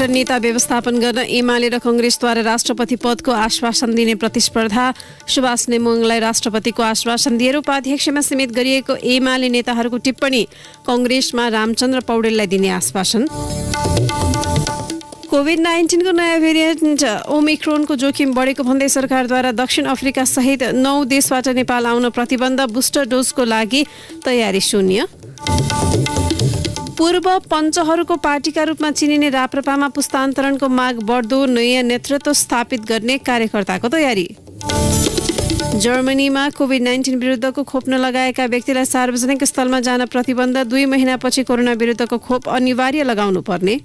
स्वतन्त्र नेता व्यवस्थापन गर्न एमाले र कङ्ग्रेसद्वारा राष्ट्रपति पदको आश्वासन दिने प्रतिस्पर्धा सुभाष नेमुङलाई राष्ट्रपतिको आश्वासन दिएर उपाध्यक्षमा सीमित गरिएको एमाले नेताहरूको टिप्पणी कङ्ग्रेसमा रामचन्द्र पौडेललाई दिने आश्वासन कोभिड नाइन्टिनको नयाँ भेरिएन्ट ओमिक्रोनको जोखिम बढेको भन्दै सरकारद्वारा दक्षिण अफ्रिका सहित नौ देशबाट नेपाल आउन प्रतिबन्ध बुस्टर डोजको लागि तयारी शून्य पूर्व पञ्चहरूको पार्टीका रूपमा चिनिने राप्रपामा पुस्तान्तरणको माग बढ्दो नयाँ नेतृत्व स्थापित गर्ने कार्यकर्ताको तयारी जर्मनीमा कोभिड नाइन्टिन विरुद्धको खोप नलगाएका व्यक्तिलाई सार्वजनिक स्थलमा जान प्रतिबन्ध दुई महिनापछि कोरोना विरुद्धको खोप अनिवार्य लगाउनु पर्ने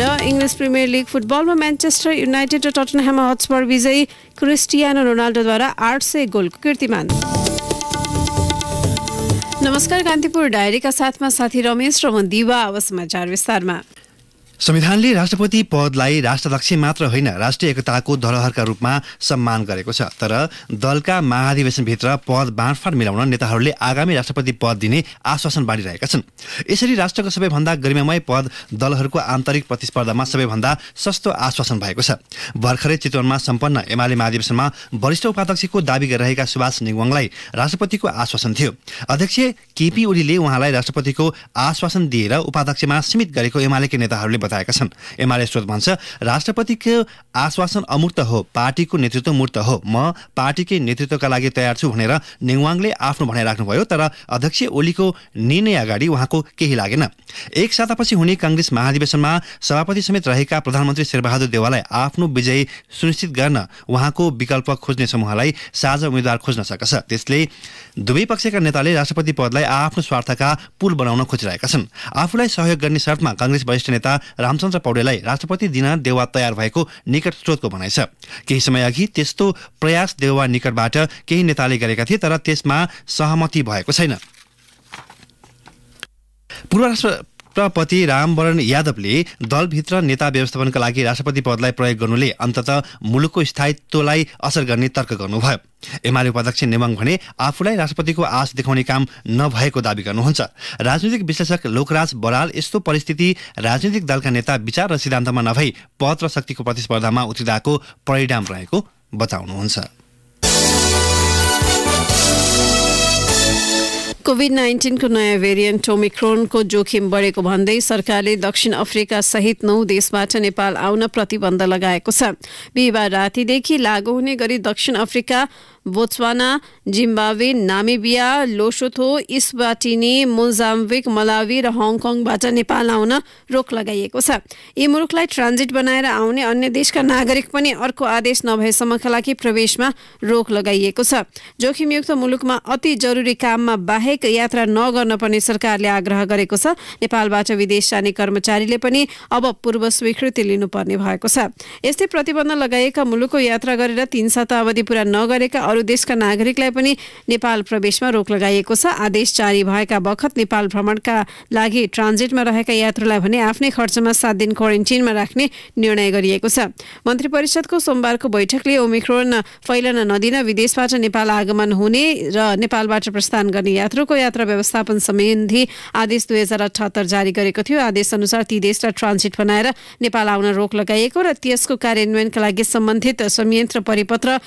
र इङ्लिस प्रिमियर लिग फुटबलमा म्यान्चेस्टर युनाइटेड र टटनहामा हटस्पर विजयी क्रिस्टियानो रोनाल्डोद्वारा आठ सय गोलको कीर्तिमान नमस्कार कान्तिपुर डायरीका साथमा साथी रमेश र म दिवा अब समाचार विस्तारमा संविधानले राष्ट्रपति पदलाई राष्ट्राध्यक्ष मात्र होइन राष्ट्रिय एकताको धरोहरका रूपमा सम्मान गरेको छ तर दलका महाधिवेशनभित्र पद बाँडफाँड मिलाउन नेताहरूले आगामी राष्ट्रपति पद दिने आश्वासन बाँडिरहेका छन् यसरी राष्ट्रको सबैभन्दा गरिमामय पद दलहरूको आन्तरिक प्रतिस्पर्धामा सबैभन्दा सस्तो आश्वासन भएको छ भर्खरै चितवनमा सम्पन्न एमाले महाधिवेशनमा वरिष्ठ उपाध्यक्षको दावी गरिरहेका सुभाष निगवाङलाई राष्ट्रपतिको आश्वासन थियो अध्यक्ष केपी ओलीले उहाँलाई राष्ट्रपतिको आश्वासन दिएर उपाध्यक्षमा सीमित गरेको एमालेका नेताहरूले बताएका छन् एमाले स्रोत भन्छ राष्ट्रपतिको आश्वासन अमूर्त हो पार्टीको नेतृत्व मूर्त हो म पार्टीकै नेतृत्वका लागि तयार छु भनेर नेङवाङले आफ्नो भनाइ राख्नुभयो तर अध्यक्ष ओलीको निर्णय अगाडि उहाँको केही लागेन एक सातापछि हुने काङ्ग्रेस महाधिवेशनमा सभापति समेत रहेका प्रधानमन्त्री शेरबहादुर देवाललाई आफ्नो विजय सुनिश्चित गर्न उहाँको विकल्प खोज्ने समूहलाई साझा उम्मेद्वार खोज्न सक्छ त्यसले दुवै पक्षका नेताले राष्ट्रपति पदलाई आफ्नो स्वार्थका पुल बनाउन खोजिरहेका छन् आफूलाई सहयोग गर्ने शर्तमा काङ्ग्रेस वरिष्ठ नेता रामचन्द्र पौडेललाई राष्ट्रपति दिन देवा तयार भएको निकट स्रोतको भनाइ छ केही समय अघि त्यस्तो प्रयास देउवा निकटबाट केही नेताले गरेका थिए तर त्यसमा सहमति भएको छैन राष्ट्रपति रामवरण यादवले दलभित्र नेता व्यवस्थापनका लागि राष्ट्रपति पदलाई प्रयोग गर्नुले अन्तत मुलुकको स्थायित्वलाई असर गर्ने तर्क गर्नुभयो एमाले उपाध्यक्ष नेवाङ भने आफूलाई राष्ट्रपतिको आश देखाउने काम नभएको दावी गर्नुहुन्छ राजनीतिक विश्लेषक लोकराज बराल यस्तो परिस्थिति राजनीतिक दलका नेता विचार र सिद्धान्तमा नभई पद र शक्तिको प्रतिस्पर्धामा उत्रिँदाको परिणाम रहेको बताउनुहुन्छ कोभिड नाइन्टिनको नयाँ भेरिएन्ट ओमिक्रोनको जोखिम बढेको भन्दै सरकारले दक्षिण अफ्रिका सहित नौ देशबाट नेपाल आउन प्रतिबन्ध लगाएको छ बिहिबार रातिदेखि लागू हुने गरी दक्षिण Africa Botswana Zimbabwe Namibia Lesotho Eswatini Mozambique Malawi र हङकङबाट नेपाल आउन रोक लगाइएको छ यी मुलुकलाई ट्रान्जिट बनाएर आउने अन्य देशका नागरिक पनि अर्को आदेश नभएसम्मका लागि प्रवेशमा रोक लगाइएको छ जोखिमयुक्त मुलुकमा अति जरुरी काममा बाहेक यात्रा नगर्न पनि सरकारले आग्रह गरेको छ नेपालबाट विदेश जाने कर्मचारीले पनि अब पूर्व स्वीकृति लिनुपर्ने भएको छ यस्तै प्रतिबन्ध लगाइएका मुलुकको यात्रा गरेर तीन साता अवधि पूरा नगरेका अरू देशका नागरिकलाई पनि नेपाल प्रवेशमा रोक लगाइएको छ आदेश जारी भएका बखत नेपाल भ्रमणका लागि ट्रान्जिटमा रहेका यात्रुलाई भने आफ्नै खर्चमा सात दिन क्वारेन्टिनमा राख्ने निर्णय गरिएको छ मन्त्री परिषदको सोमबारको बैठकले ओमिक्रोन फैलन नदिन विदेशबाट नेपाल आगमन हुने र नेपालबाट प्रस्थान गर्ने यात्रुको यात्रा व्यवस्थापन सम्बन्धी आदेश दुई हजार अठहत्तर जारी गरेको थियो आदेश अनुसार ती देशलाई ट्रान्जिट बनाएर नेपाल आउन रोक लगाइएको र त्यसको कार्यान्वयनका लागि सम्बन्धित संयन्त्र परिपत्र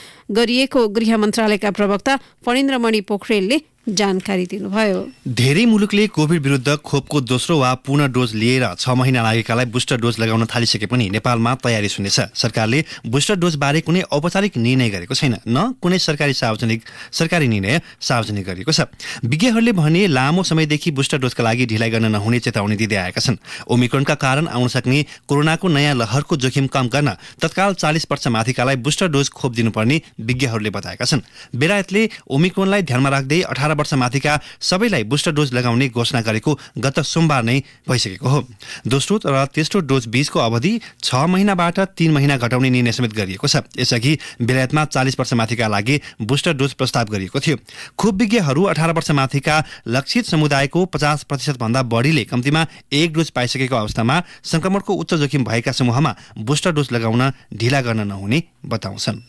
गरिएको गृह मन्त्रालयका प्रवक्ता फणिन्द्रमणि पोखरेलले जानकारी दिनुभयो धेरै मुलुकले कोभिड विरुद्ध खोपको दोस्रो वा पूर्ण डोज लिएर छ महिना लागेकालाई बुस्टर डोज लगाउन थालिसके पनि नेपालमा तयारी सुनेछ सरकारले बुस्टर बारे कुनै औपचारिक निर्णय गरेको छैन न कुनै सरकारी सार्वजनिक सरकारी निर्णय सार्वजनिक गरेको छ विज्ञहरूले भने लामो समयदेखि बुस्टर डोजका लागि ढिलाइ गर्न नहुने चेतावनी दिँदै आएका छन् ओमिक्रोनका कारण आउन सक्ने कोरोनाको नयाँ लहरको जोखिम कम गर्न तत्काल चालिस वर्ष माथिकालाई बुस्टर डोज खोप दिनुपर्ने विज्ञहरूले बताएका छन् बेलायतले ओमिक्रोनलाई ध्यानमा राख्दै अठार अठार माथिका सबैलाई बुस्टर डोज लगाउने घोषणा गरेको गत सोमबार नै भइसकेको हो दोस्रो र तेस्रो डोज बीचको अवधि छ महिनाबाट तीन महिना घटाउने निर्णय समेत गरिएको छ यसअघि बेलायतमा चालिस वर्षमाथिका लागि बुस्टर डोज प्रस्ताव गरिएको थियो खोप विज्ञहरू अठार वर्षमाथिका लक्षित समुदायको पचास प्रतिशतभन्दा बढीले कम्तीमा एक डोज पाइसकेको अवस्थामा संक्रमणको उच्च जोखिम भएका समूहमा बुस्टर डोज लगाउन ढिला गर्न नहुने बताउँछन्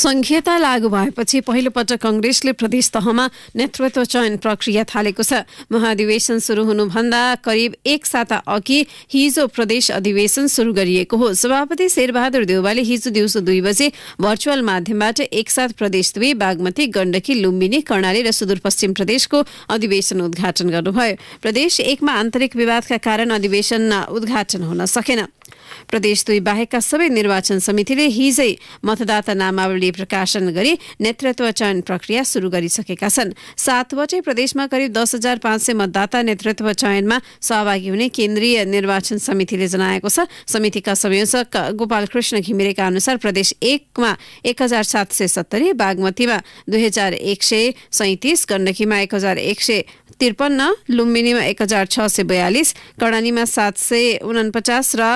संघीयता लागू भएपछि पहिलो पटक कङ्ग्रेसले प्रदेश तहमा नेतृत्व चयन प्रक्रिया थालेको छ महाधिवेशन सुरु हुनुभन्दा करिब एक साता अघि हिजो प्रदेश अधिवेशन सुरु गरिएको हो सभापति शेरबहादुर देवालले हिजो दिउँसो दुई बजे भर्चुअल माध्यमबाट एकसाथ प्रदेश दुई बागमती गण्डकी लुम्बिनी कर्णाली र सुदूरपश्चिम प्रदेशको अधिवेशन उद्घाटन गर्नुभयो प्रदेश एकमा आन्तरिक विवादका कारण अधिवेशन उद्घाटन हुन सकेन प्रदेश दुई बाहेकका सबै निर्वाचन समितिले हिजै मतदाता नामावली प्रकाशन गरी नेतृत्व चयन प्रक्रिया सुरु गरिसकेका छन् सातवटै प्रदेशमा करिब दस हजार पाँच सय मतदाता नेतृत्व चयनमा सहभागी हुने केन्द्रीय निर्वाचन समितिले जनाएको छ समितिका संयोजक गोपाल कृष्ण घिमिरेका अनुसार प्रदेश एकमा एक हजार सात सय सत्तरी बागमतीमा दुई हजार एक सय सैतिस गण्डकीमा एक हजार एक सय त्रिपन्न लुम्बिनीमा एक हजार छ सय बयालिस कर्णालीमा सात सय उनपचास र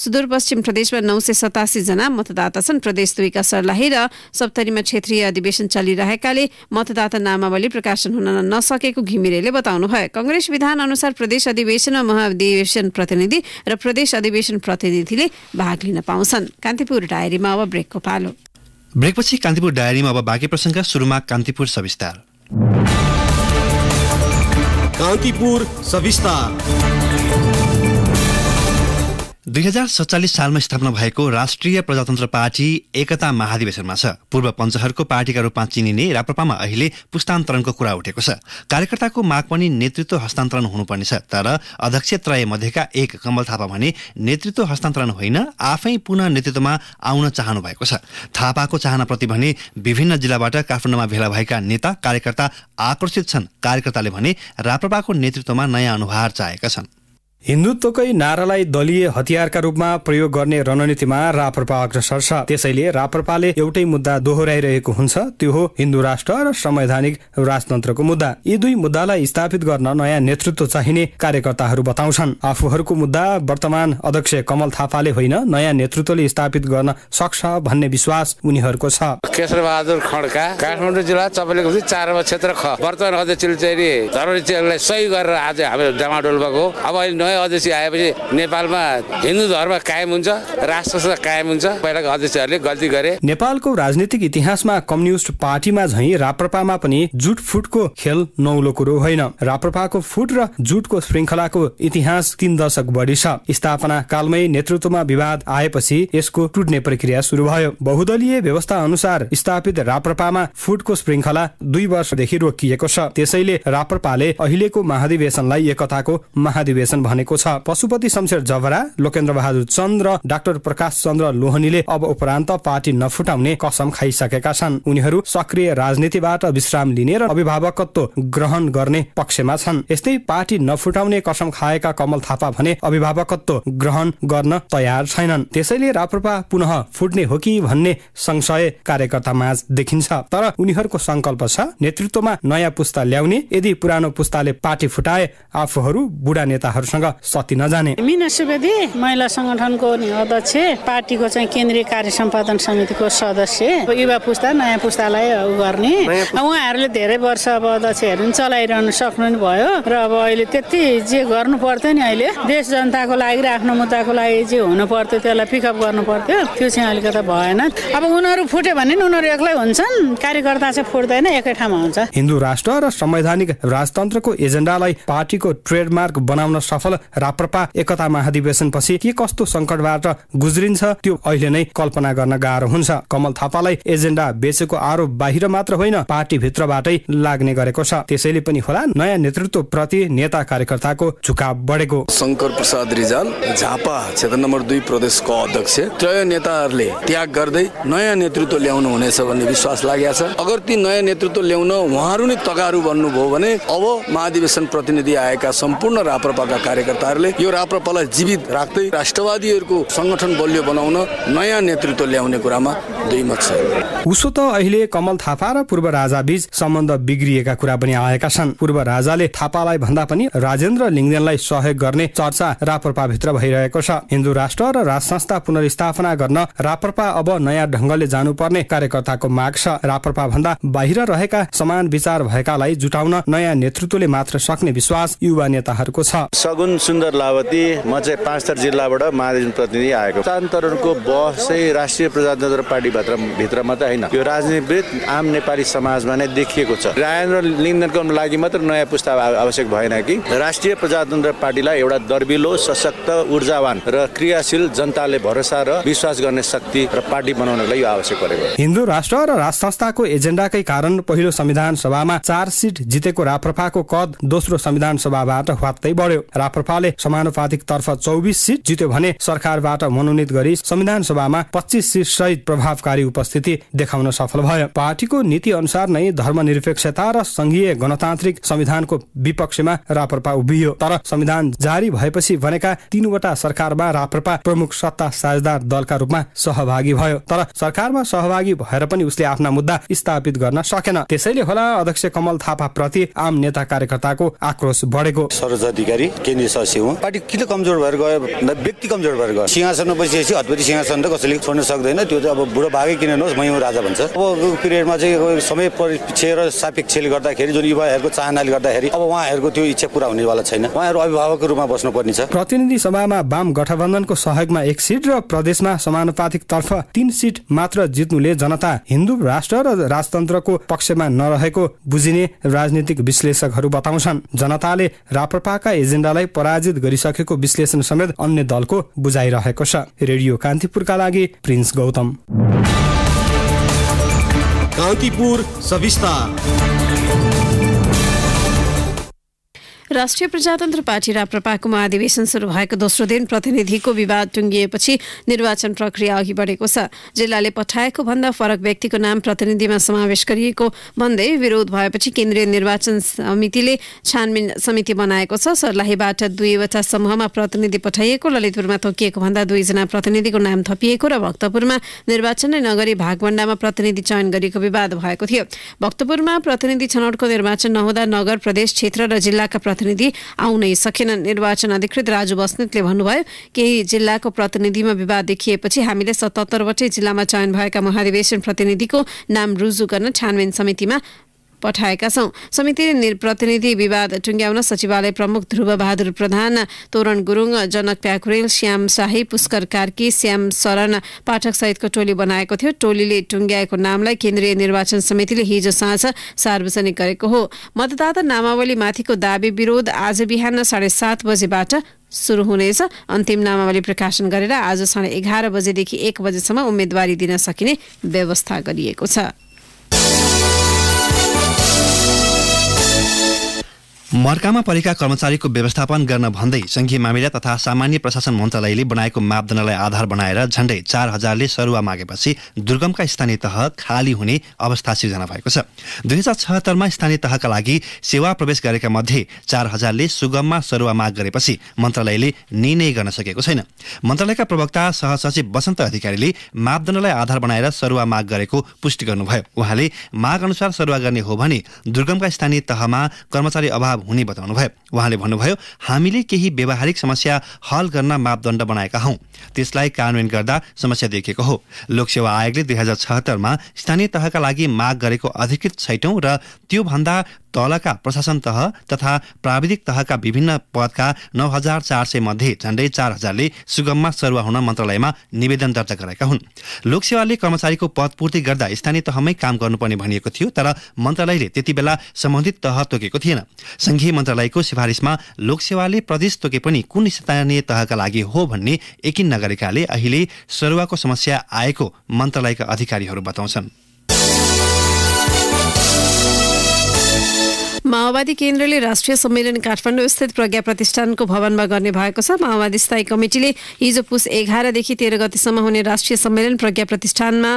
सुदूरपश्चिम प्रदेशमा नौ सय सतासी जना मतदाता छन् प्रदेश दुईका सर्लाही र सप्तरीमा क्षेत्रीय अधिवेशन चलिरहेकाले मतदाता नामावली प्रकाशन हुन नसकेको घिमिरेले बताउनुभयो कंग्रेस विधान अनुसार प्रदेश अधिवेशनमा महाधिवेशन प्रतिनिधि र प्रदेश अधिवेशन प्रतिनिधिले भाग लिन पाउँछन् कान्तिपुर डायरीमा अब ब्रेकको पालो ब्रेकपछि कान्तिपुर डायरीमा अब बाँकी प्रसङ्ग सुरुमा कान्तिपुर सविस्तार कान्तिपुर सविस्तार दुई हजार सत्तालिस सालमा स्थापना भएको राष्ट्रिय प्रजातन्त्र पार्टी एकता महाधिवेशनमा छ पूर्व पञ्चहरूको पार्टीका रूपमा चिनिने राप्रपामा अहिले पुस्तान्तरणको कुरा उठेको छ कार्यकर्ताको माग पनि नेतृत्व हस्तान्तरण हुनुपर्नेछ तर अध्यक्ष त्रय एक कमल थापा भने नेतृत्व हस्तान्तरण होइन आफै पुनः नेतृत्वमा आउन चाहनु भएको छ थापाको चाहनाप्रति भने विभिन्न जिल्लाबाट काठमाडौँमा भेला भएका नेता कार्यकर्ता आकर्षित छन् कार्यकर्ताले भने राप्रपाको नेतृत्वमा नयाँ अनुहार चाहेका छन् हिन्दुत्वकै नारालाई दलीय हतियारका रूपमा प्रयोग गर्ने रणनीतिमा राप्रपा अग्रसर छ त्यसैले राप्रपाले एउटै मुद्दा दोहोऱ्याइरहेको हुन्छ त्यो हो हिन्दू राष्ट्र र संवैधानिक राजतन्त्रको मुद्दा यी दुई मुद्दालाई स्थापित गर्न नयाँ नेतृत्व चाहिने कार्यकर्ताहरू बताउँछन् आफूहरूको मुद्दा वर्तमान अध्यक्ष कमल थापाले होइन नयाँ नेतृत्वले स्थापित गर्न सक्छ भन्ने विश्वास उनीहरूको छ केशरबहादुर खड्का काठमाडौँ जिल्ला चार क्षेत्र ख वर्तमान अध्यक्षले सही गरेर आज हामी डमाडोल भएको अब अहिले नयाँ अध्यक्ष आएपछि नेपालमा हिन्दू धर्म कायम हुन्छ राष्ट्र कायम हुन्छ पहिलाको अध्यक्षहरूले गल्ती गरे नेपालको राजनीतिक इतिहासमा कम्युनिस्ट पार्टीमा झैँ राप्रपामा पनि जुट फुटको खेल नौलो कुरो होइन राप्रपाको फुट र जुटको श्रृङ्खलाको इतिहास तीन दशक बढी छ स्थापना कालमै नेतृत्वमा विवाद आएपछि यसको टुट्ने प्रक्रिया सुरु भयो बहुदलीय व्यवस्था अनुसार स्थापित राप्रपामा फुटको श्रृङ्खला दुई वर्षदेखि रोकिएको छ त्यसैले राप्रपाले अहिलेको महाधिवेशनलाई एकताको महाधिवेशन भने भनेको छ पशुपति शमशेर जबरा लोकेन्द्र बहादुर चन्द र डाक्टर प्रकाश चन्द्र लोहनीले अब उपरान्त पार्टी नफुटाउने कसम खाइसकेका छन् उनीहरू सक्रिय राजनीतिबाट विश्राम लिने र अभिभावकत्व ग्रहण गर्ने पक्षमा छन् यस्तै पार्टी नफुटाउने कसम खाएका कमल थापा भने अभिभावकत्व ग्रहण गर्न तयार छैनन् त्यसैले राप्रपा पुनः फुट्ने हो कि भन्ने संशय कार्यकर्ता माझ देखिन्छ तर उनीहरूको संकल्प छ नेतृत्वमा नयाँ पुस्ता ल्याउने यदि पुरानो पुस्ताले पार्टी फुटाए आफूहरू बुढा नेताहरूसँग सती नजाने मिना सुवेदी महिला संगठनको अध्यक्ष पार्टीको चाहिँ केन्द्रीय कार्य सम्पादन समितिको सदस्य युवा पुस्ता नयाँ पुस्तालाई गर्ने उहाँहरूले धेरै वर्ष अब अध्यक्षहरू पनि चलाइरहनु सक्नु भयो र अब अहिले त्यति जे गर्नु पर्थ्यो नि अहिले देश जनताको लागि र आफ्नो मुद्दाको लागि जे हुनु पर्थ्यो त्यसलाई पिकअप गर्नु पर्थ्यो त्यो चाहिँ अलिकति भएन अब उनीहरू फुट्यो भने नि उनीहरू एक्लै हुन्छन् कार्यकर्ता चाहिँ फुट्दैन एकै ठाउँमा हुन्छ हिन्दू राष्ट्र र संवैधानिक राजतन्त्रको एजेन्डालाई पार्टीको ट्रेडमार्क बनाउन सफल राप्रपा एकता महाधिवेशनपछि के कस्तो सङ्कटबाट गुज्रिन्छ त्यो अहिले नै कल्पना गर्न गाह्रो हुन्छ कमल थापालाई एजेन्डा बेचेको आरोप बाहिर मात्र होइन पार्टीभित्रबाटै लाग्ने गरेको छ त्यसैले पनि होला नयाँ नेतृत्व प्रति नेता कार्यकर्ताको झुकाव बढेको शङ्कर प्रसाद रिजाल झापा क्षेत्र नम्बर दुई प्रदेशको अध्यक्ष त्रय नेताहरूले त्याग गर्दै नयाँ नेतृत्व ल्याउनु हुनेछ भन्ने विश्वास लागेको छ अगर ती नयाँ नेतृत्व ल्याउन उहाँहरू नै तगारू बन्नुभयो भने अब महाधिवेशन प्रतिनिधि आएका सम्पूर्ण राप्रपाका कार्यकर्ता कार्यकर्ताहरूले यो राप्रपालाई जीवित राख्दै राष्ट्रवादीहरूको संगठन बलियो बनाउन नयाँ नेतृत्व ल्याउने कुरामा दुई मत छ उसो त अहिले कमल थापा र पूर्व राजा बीच सम्बन्ध बिग्रिएका कुरा पनि आएका छन् पूर्व राजाले थापालाई भन्दा पनि राजेन्द्र लिङ्गदेनलाई सहयोग गर्ने चर्चा भित्र भइरहेको छ हिन्दू राष्ट्र र राज संस्था पुनर्स्थापना गर्न राप्रपा अब नयाँ ढङ्गले जानुपर्ने कार्यकर्ताको माग छ राप्रपा भन्दा बाहिर रहेका समान विचार भएकालाई जुटाउन नयाँ नेतृत्वले मात्र सक्ने विश्वास युवा नेताहरूको छ सगुन सुन्दर लावती म चाहिँ थर जिल्लाबाट महादेव प्रतिनिधि आएको हस्तान्तरणको बस चाहिँ राष्ट्रिय प्रजातन्त्र पार्टी भित्र मात्रै होइन यो राजनीतिविद आम नेपाली समाजमा नै देखिएको छ राजेन्द्र लिङ्गनको लागि मात्र नयाँ पुस्ता आवश्यक भएन कि राष्ट्रिय प्रजातन्त्र पार्टीलाई एउटा दर्बिलो सशक्त ऊर्जावान र क्रियाशील जनताले भरोसा र विश्वास गर्ने शक्ति र पार्टी बनाउनलाई यो आवश्यक परेको हिन्दू राष्ट्र र राज संस्थाको एजेन्डाकै कारण पहिलो संविधान सभामा चार सिट जितेको राप्रपाको कद दोस्रो संविधान सभाबाट ह्वात्तै बढ्यो राप्रपा नेकपाले समानुपातिक तर्फ चौबिस सिट जित्यो भने सरकारबाट मनोनित गरी संविधान सभामा पच्चिस सिट सहित प्रभावकारी उपस्थिति देखाउन सफल भयो पार्टीको नीति अनुसार नै धर्मनिरपेक्षता र संघीय गणतान्त्रिक संविधानको विपक्षमा राप्रपा उभियो तर संविधान जारी भएपछि भनेका तीनवटा सरकारमा राप्रपा प्रमुख सत्ता साझेदार दलका रूपमा सहभागी भयो तर सरकारमा सहभागी भएर पनि उसले आफ्ना मुद्दा स्थापित गर्न सकेन त्यसैले होला अध्यक्ष कमल थापा प्रति आम नेता कार्यकर्ताको आक्रोश बढेको सरोज अधिकारी केन्द्रीय शशी हुँ पार्टी किन कमजोर भएर गयो भन्दा व्यक्ति कमजोर भएर गयो सिंहासनमा बसिसकेपछि हतपति सिंहासन त कसैले छोड्न सक्दैन त्यो त अब बुढो भागै किन नहोस् मै राजा भन्छ अब पिरियडमा चाहिँ समय पछि र सापेक्षले गर्दाखेरि जुन युवाहरूको चाहनाले गर्दाखेरि अब उहाँहरूको त्यो इच्छा पुरा हुनेवाला छैन उहाँहरू अभिभावकको रूपमा बस्नुपर्ने छ प्रतिनिधि सभामा वाम गठबन्धनको सहयोगमा एक सिट र प्रदेशमा समानुपातिक तर्फ तीन सिट मात्र जित्नुले जनता हिन्दू राष्ट्र र राजतन्त्रको पक्षमा नरहेको बुझिने राजनीतिक विश्लेषकहरू बताउँछन् जनताले राप्रपाका एजेन्डालाई पराजित गरिसकेको विश्लेषण समेत अन्य दलको बुझाइरहेको छ रेडियो कान्तिपुरका लागि प्रिन्स गौतम कान्तिपुर सविस्तार राष्ट्रिय प्रजातन्त्र पार्टी राप्रपाको महाधिवेशन सुरु भएको दोस्रो दिन प्रतिनिधिको विवाद टुङ्गिएपछि निर्वाचन प्रक्रिया अघि बढेको छ जिल्लाले पठाएको भन्दा फरक व्यक्तिको नाम प्रतिनिधिमा समावेश गरिएको भन्दै विरोध भएपछि केन्द्रीय निर्वाचन समितिले छानबिन समिति बनाएको छ सर्लाहीबाट दुईवटा समूहमा प्रतिनिधि पठाइएको ललितपुरमा तोकिएको भन्दा दुईजना प्रतिनिधिको नाम थपिएको र भक्तपुरमा निर्वाचन नगरी भागभण्डामा प्रतिनिधि चयन गरिएको विवाद भएको थियो भक्तपुरमा प्रतिनिधि छनौटको निर्वाचन नहुँदा नगर प्रदेश क्षेत्र र जिल्लाका प्रतिनिधि आउनै सकेन निर्वाचन अधिकृत राजु बस्नेतले भन्नुभयो केही जिल्लाको प्रतिनिधिमा विवाद देखिएपछि हामीले सतहत्तरवटै जिल्लामा चयन भएका महाधिवेशन प्रतिनिधिको नाम रुजु गर्न छानबिन समितिमा पठाएका छौं समितिले प्रतिनिधि विवाद टुङ्ग्याउन सचिवालय प्रमुख ध्रुव बहादुर प्रधान तोरण गुरुङ जनक प्याकुरेल श्याम शाही पुष्कर कार्की श्याम शरण पाठक सहितको टोली बनाएको थियो टोलीले टुङ्ग्याएको नामलाई केन्द्रीय निर्वाचन समितिले हिजो साँझ सार्वजनिक गरेको हो मतदाता नामावली माथिको दावी विरोध आज बिहान साढे सात बजेबाट सुरु हुनेछ अन्तिम नामावली प्रकाशन गरेर आज साढे एघार बजेदेखि एक बजेसम्म उम्मेदवारी दिन सकिने व्यवस्था गरिएको छ मर्कामा परेका कर्मचारीको व्यवस्थापन गर्न भन्दै सङ्घीय मामिला तथा सामान्य प्रशासन मन्त्रालयले बनाएको मापदण्डलाई आधार बनाएर झण्डै चार हजारले सरुवा मागेपछि दुर्गमका स्थानीय तह खाली हुने अवस्था सिर्जना भएको छ दुई हजार छहत्तरमा स्थानीय तहका लागि सेवा प्रवेश गरेका मध्ये चार हजारले सुगममा सरुवा माग गरेपछि मन्त्रालयले निर्णय गर्न सकेको छैन मन्त्रालयका प्रवक्ता सहसचिव वसन्त अधिकारीले मापदण्डलाई आधार बनाएर सरुवा माग गरेको पुष्टि गर्नुभयो उहाँले माग अनुसार सरुवा गर्ने हो भने दुर्गमका स्थानीय तहमा कर्मचारी अभाव हुने भयो उहाँले भन्नुभयो हामीले केही व्यावहारिक समस्या हल गर्न मापदण्ड बनाएका हौ त्यसलाई कार्यान्वयन गर्दा समस्या देखिएको हो लोकसेवा आयोगले दुई हजार छहत्तरमा स्थानीय तहका लागि माग गरेको अधिकृत छैटौँ र त्योभन्दा तहका प्रशासन तह तथा प्राविधिक तहका विभिन्न पदका नौ हजार चार सय मध्ये झन्डै चार हजारले सुगममा सरुवा हुन मन्त्रालयमा निवेदन दर्ता गरेका हुन् लोकसेवाले कर्मचारीको पदपूर्ति गर्दा स्थानीय तहमै काम गर्नुपर्ने भनिएको थियो तर मन्त्रालयले त्यति बेला सम्बन्धित तह तोकेको थिएन सङ्घीय मन्त्रालयको सिफारिसमा लोकसेवाले प्रदेश तोके पनि कुन स्थानीय तहका लागि हो भन्ने यकिन नगरेकाले अहिले सरुवाको समस्या आएको मन्त्रालयका अधिकारीहरू बताउँछन् माओवादी केन्द्रले राष्ट्रिय सम्मेलन काठमाडौँ स्थित प्रज्ञा प्रतिष्ठानको भवनमा गर्ने भएको छ माओवादी स्थायी कमिटीले हिजो पुस एघारदेखि तेह्र गतिसम्म हुने राष्ट्रिय सम्मेलन प्रज्ञा प्रतिष्ठानमा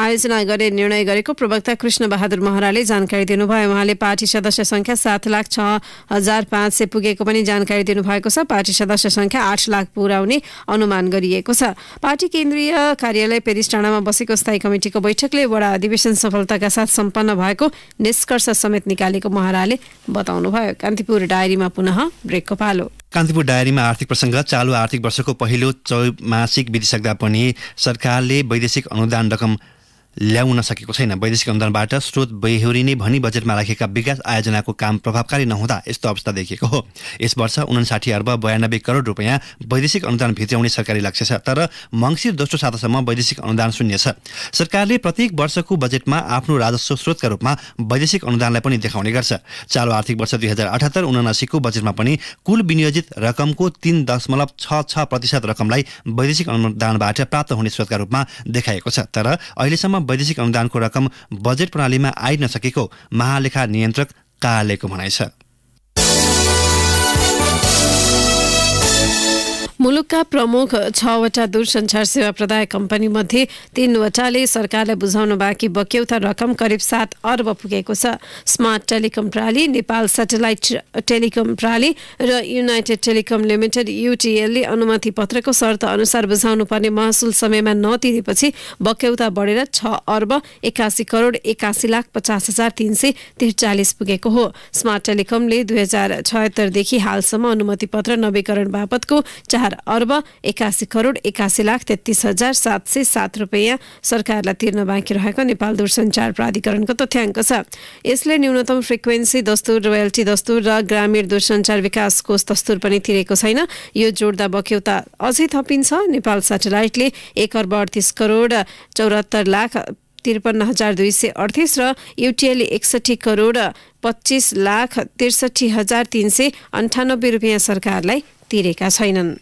आयोजना गरे निर्णय गरेको प्रवक्ता कृष्ण बहादुर महराले जानकारी दिनुभयो उहाँले पार्टी सदस्य संख्या सात लाख छ हजार पाँच सय पुगेको पनि जानकारी दिनुभएको छ पार्टी सदस्य संख्या आठ लाख पुर्याउने अनुमान गरिएको छ पार्टी केन्द्रीय कार्यालय पेरिस टाँडामा बसेको स्थायी कमिटिको बैठकले वडा अधिवेशन सफलताका साथ सम्पन्न भएको निष्कर्ष समेत निकालेको महराले बताउनुभयो कान्तिपुर डायरीमा पुनः ब्रेकको पालो कान्तिपुर डायरीमा आर्थिक प्रसङ्ग चालु आर्थिक वर्षको पहिलो चौमासिक बितिसक्दा पनि सरकारले वैदेशिक अनुदान रकम ल्याउन सकेको छैन वैदेशिक अनुदानबाट स्रोत बेहोरिने भनी बजेटमा राखेका विकास आयोजनाको काम प्रभावकारी नहुँदा यस्तो अवस्था देखिएको हो यस वर्ष उन्साठी अर्ब बयानब्बे करोड रुपियाँ वैदेशिक अनुदान भित्राउने सरकारी लक्ष्य छ तर मङ्सिर दोस्रो सातासम्म वैदेशिक अनुदान शून्य छ सरकारले प्रत्येक वर्षको बजेटमा आफ्नो राजस्व स्रोतका रूपमा वैदेशिक अनुदानलाई पनि देखाउने गर्छ चालु आर्थिक वर्ष दुई हजार अठहत्तर उनासीको बजेटमा पनि कुल विनियोजित रकमको तिन दशमलव छ छ प्रतिशत रकमलाई वैदेशिक अनुदानबाट प्राप्त हुने स्रोतका रूपमा देखाएको छ तर अहिलेसम्म वैदेशिक अनुदानको रकम बजेट प्रणालीमा आइ नसकेको महालेखा नियन्त्रक कार्यालयको भनाइ छ मुलुकका प्रमुख छवटा दूरसञ्चार सेवा प्रदाय कम्पनी मध्ये तीनवटाले सरकारलाई बुझाउन बाँकी बक्यौता रकम करिब सात अर्ब पुगेको छ स्मार्ट टेलिकम प्रणाली नेपाल सेटेलाइट टेलिकम प्रणाली र युनाइटेड टेलिकम लिमिटेड युटिएलले अनुमति पत्रको शर्त अनुसार बुझाउनु पर्ने महसुल समयमा नतिरेपछि बक्यौता बढेर छ अर्ब एकासी करोड एकासी लाख पचास हजार तिन सय त्रिचालिस पुगेको हो स्मार्ट टेलिकमले दुई हजार छयत्तरदेखि हालसम्म अनुमति पत्र नवीकरण बापतको चार अर्ब एकासी करोड एकासी लाख तेत्तिस हजार सात सय सात रुपियाँ सरकारलाई तिर्न बाँकी रहेको नेपाल दूरसञ्चार प्राधिकरणको तथ्याङ्क छ यसले न्यूनतम फ्रिक्वेन्सी दस्तुर रोयल्टी दस्तुर र ग्रामीण दूरसञ्चार विकास कोष दस्तुर पनि तिरेको छैन यो जोड्दा बक्यौता अझै थपिन्छ नेपाल सेटेलाइटले एक अर्ब अडतिस करोड चौरात्तर लाख त्रिपन्न हजार दुई सय अडतिस र युटिएले एकसठी करोड पच्चिस लाख त्रिसठी हजार तिन सय अन्ठानब्बे रुपियाँ सरकारलाई तिरेका छैनन्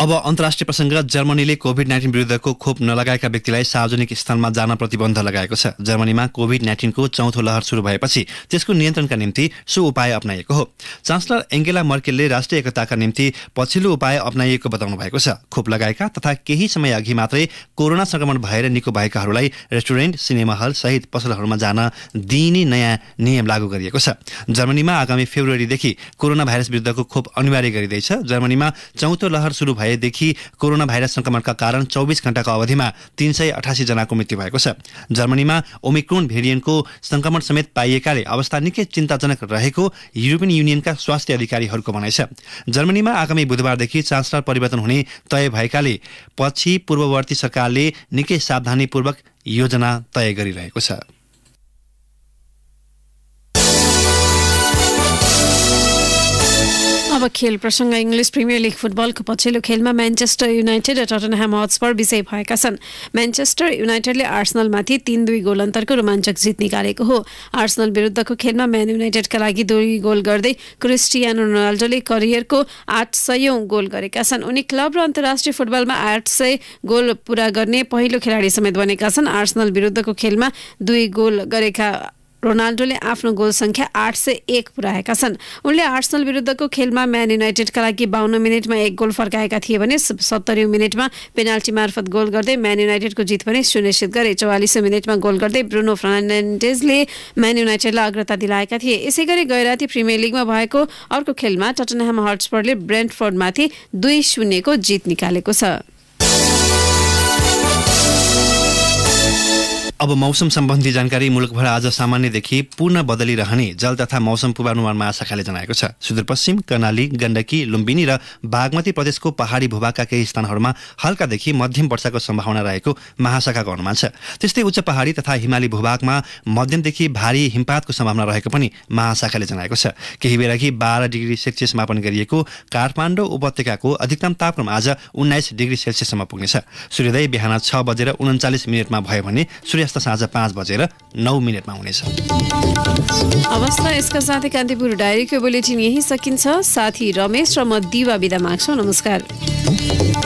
अब अन्तर्राष्ट्रिय प्रसङ्ग जर्मनीले कोभिड नाइन्टिन विरुद्धको खोप नलगाएका व्यक्तिलाई सार्वजनिक स्थानमा जान प्रतिबन्ध लगाएको छ जर्मनीमा कोभिड नाइन्टिनको चौथो लहर सुरु भएपछि त्यसको नियन्त्रणका निम्ति सो उपाय अप्नाइएको हो चान्सलर एङ्गेला मर्केलले राष्ट्रिय एकताका निम्ति पछिल्लो उपाय अप्नाइएको बताउनु भएको छ खोप लगाएका तथा केही समय अघि मात्रै कोरोना संक्रमण भएर निको भएकाहरूलाई रेस्टुरेन्ट सिनेमा हल सहित पसलहरूमा जान दिइने नयाँ नियम लागू गरिएको छ जर्मनीमा आगामी फेब्रुअरीदेखि कोरोना भाइरस विरुद्धको खोप अनिवार्य गरिँदैछ जर्मनीमा चौथो लहर सुरु भएदेखि कोरोना भाइरस संक्रमणका कारण चौबिस घण्टाको अवधिमा तीन सय अठासीजनाको मृत्यु भएको छ जर्मनीमा ओमिक्रोन भेरिएन्टको संक्रमण समेत पाइएकाले अवस्था निकै चिन्ताजनक रहेको युरोपियन युनियनका स्वास्थ्य अधिकारीहरूको भनाइ छ जर्मनीमा आगामी बुधबारदेखि चान्सलर परिवर्तन हुने तय भएकाले पछि पूर्ववर्ती सरकारले निकै सावधानीपूर्वक योजना तय गरिरहेको छ अब खेल प्रसङ्ग इङ्ग्लिस प्रिमियर लिग फुटबलको पछिल्लो खेलमा म्यान्चेस्टर युनाइटेड र टटनह्याम हट्सपर विजय भएका छन् म्यान्चेस्टर युनाइटेडले आर्सनलमाथि तीन दुई गोल अन्तरको रोमाञ्चक जित निकालेको हो आर्सनल विरुद्धको खेलमा म्यान युनाइटेडका लागि दुई गोल गर्दै क्रिस्टियानो रोनाल्डोले करियरको आठ सयौँ गोल गरेका छन् उनी क्लब र अन्तर्राष्ट्रिय फुटबलमा आठ सय गोल पुरा गर्ने पहिलो खेलाडी समेत बनेका छन् आर्सनल विरुद्धको खेलमा दुई गोल गरेका रोनाल्डोले आफ्नो गोल सङ्ख्या आठ सय एक पुर्याएका छन् उनले आर्सनल विरुद्धको खेलमा म्यान युनाइटेडका लागि बाहन्न मिनटमा एक गोल फर्काएका थिए भने सत्तरी मिनटमा पेनाल्टी मार्फत गोल गर्दै म्यान युनाइटेडको जित पनि सुनिश्चित गरे चौवालिसौँ मिनटमा गोल गर्दै ब्रुनो फर्नान्डेजले म्यान युनाइटेडलाई अग्रता दिलाएका थिए यसै गरी गैराती प्रिमियर लिगमा भएको अर्को खेलमा टटनहाम हटस्परले ब्रेन्टफोर्डमाथि दुई शून्यको जित निकालेको छ अब मौसम सम्बन्धी जानकारी मुलुकभर आज सामान्यदेखि पूर्ण रहने जल तथा मौसम पूर्वानुमान महाशाखाले जनाएको छ सुदूरपश्चिम कर्णाली गण्डकी लुम्बिनी र बागमती प्रदेशको पहाडी भूभागका केही स्थानहरूमा हल्कादेखि मध्यम वर्षाको सम्भावना रहेको महाशाखाको अनुमान छ त्यस्तै उच्च पहाडी तथा हिमाली भूभागमा मध्यमदेखि भारी हिमपातको सम्भावना रहेको पनि महाशाखाले जनाएको छ केही कि बाह्र डिग्री सेल्सियस मापन गरिएको काठमाडौँ उपत्यकाको अधिकतम तापक्रम आज उन्नाइस डिग्री सेल्सियससम्म पुग्नेछ सूर्योदय बिहान छ बजेर उन्चालिस मिनटमा भयो भने सूर्य त साँझ पाँच बजेर नौ मिनटमा हुनेछ अवस्था यसका साथै कान्तिपुर डायरीको बुलेटिन यही सकिन्छ साथी रमेश र म दिवा बिदा माग्छौँ नमस्कार